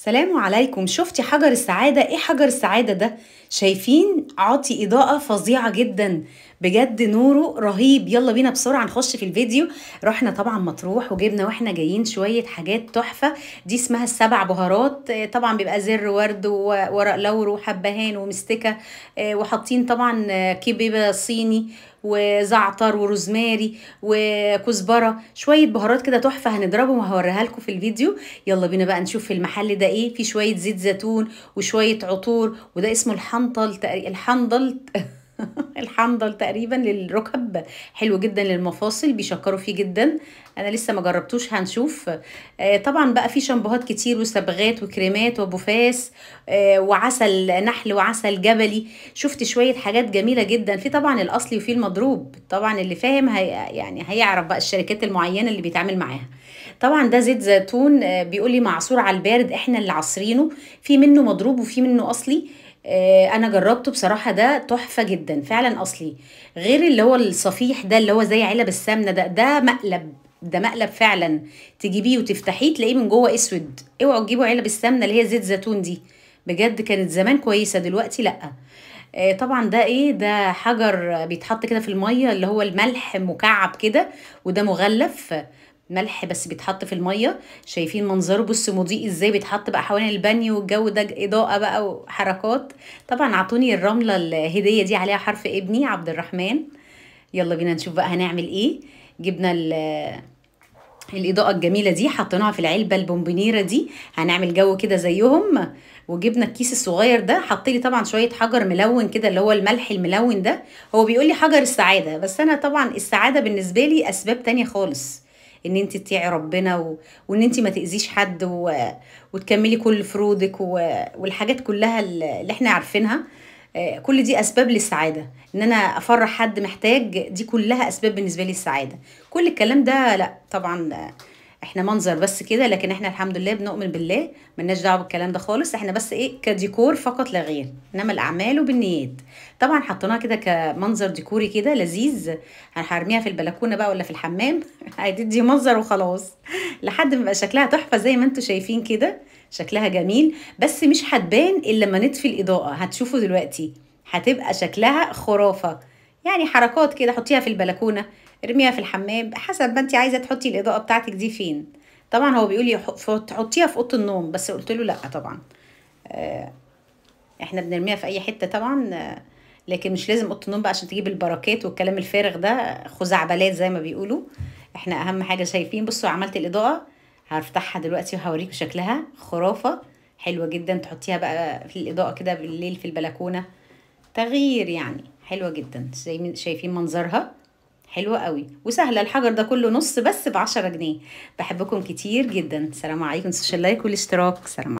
سلام عليكم شفتي حجر السعادة ايه حجر السعادة ده شايفين عاطي اضاءة فظيعة جدا بجد نوره رهيب يلا بينا بسرعة نخش في الفيديو رحنا طبعا مطروح وجبنا واحنا جايين شوية حاجات تحفة دي اسمها السبع بهارات آه، طبعا بيبقى زر ورد وورق لورو وحبهان ومستكة آه، وحاطين طبعا آه، كبيبة صيني وزعتر وروزماري وكزبره شويه بهارات كده تحفه هنضربهم وهوريها لكم في الفيديو يلا بينا بقى نشوف في المحل ده ايه في شويه زيت زيتون وشويه عطور وده اسمه الحنطل الحنضل الحنظل تقريبا للركب حلو جدا للمفاصل بيشكروا فيه جدا انا لسه ما جربتوش هنشوف آه، طبعا بقى في شامبوهات كتير وصبغات وكريمات وبوفاس آه، وعسل نحل وعسل جبلي شفت شويه حاجات جميله جدا في طبعا الاصلي وفي المضروب طبعا اللي فاهم هي يعني هيعرف بقى الشركات المعينه اللي بيتعامل معاها طبعا ده زيت زيتون آه، بيقول لي معصور على البارد احنا اللي عصرينه في منه مضروب وفي منه اصلي آه، انا جربته بصراحه ده تحفه جدا فعلا اصلي غير اللي هو الصفيح ده اللي هو زي علب السمنه ده ده مقلب ده مقلب فعلا تجيبيه وتفتحيه تلاقيه من جوه اسود اوعوا تجيبوا علب السمنه اللي هي زيت زيتون دي بجد كانت زمان كويسه دلوقتي لا آه، طبعا ده ايه ده حجر بيتحط كده في الميه اللي هو الملح مكعب كده وده مغلف ملح بس بيتحط في الميه شايفين منظره بص مضيء ازاي بيتحط بقى حوالين البانيو والجو ده اضاءه بقى وحركات طبعا عطوني الرمله الهديه دي عليها حرف ابني عبد الرحمن يلا بينا نشوف بقى هنعمل ايه جبنا الاضاءه الجميله دي حطيناها في العلبه البومبنيره دي هنعمل جو كده زيهم وجبنا الكيس الصغير ده حط لي طبعا شويه حجر ملون كده اللي هو الملح الملون ده هو بيقول لي حجر السعاده بس انا طبعا السعاده بالنسبه لي اسباب تانية خالص ان انت تطيعي ربنا و... وان انت ما تاذيش حد و... وتكملي كل فروضك و... والحاجات كلها اللي احنا عارفينها آه، كل دي اسباب للسعاده ان انا افرح حد محتاج دي كلها اسباب بالنسبه لي السعاده كل الكلام ده لا طبعا احنا منظر بس كده لكن احنا الحمد لله بنؤمن بالله ملناش دعوه بالكلام ده خالص احنا بس ايه كديكور فقط لا غير انما الاعمال وبالنيات طبعا حطيناها كده كمنظر ديكوري كده لذيذ هنرميها في البلكونه بقى ولا في الحمام هتدي منظر وخلاص لحد ما يبقى شكلها تحفه زي ما انتم شايفين كده شكلها جميل بس مش هتبان الا لما نطفي الاضاءه هتشوفوا دلوقتي هتبقى شكلها خرافه يعني حركات كده حطيها في البلكونه ارميها في الحمام حسب ما انت عايزه تحطي الاضاءه بتاعتك دي فين طبعا هو بيقول لي تحطيها في اوضه النوم بس قلت له لا طبعا آه، احنا بنرميها في اي حته طبعا آه، لكن مش لازم اوضه النوم بقى عشان تجيب البركات والكلام الفارغ ده خزعبلات زي ما بيقولوا احنا اهم حاجه شايفين بصوا عملت الاضاءه هفتحها دلوقتي وهوريكم شكلها خرافه حلوه جدا تحطيها بقى في الاضاءه كده بالليل في البلكونه تغيير يعني حلوه جدا شايفين منظرها حلوة قوي وسهلة الحجر ده كله نص بس بعشرة جنيه بحبكم كتير جدا سلام عليكم سوشيال لايك والاشتراك سلام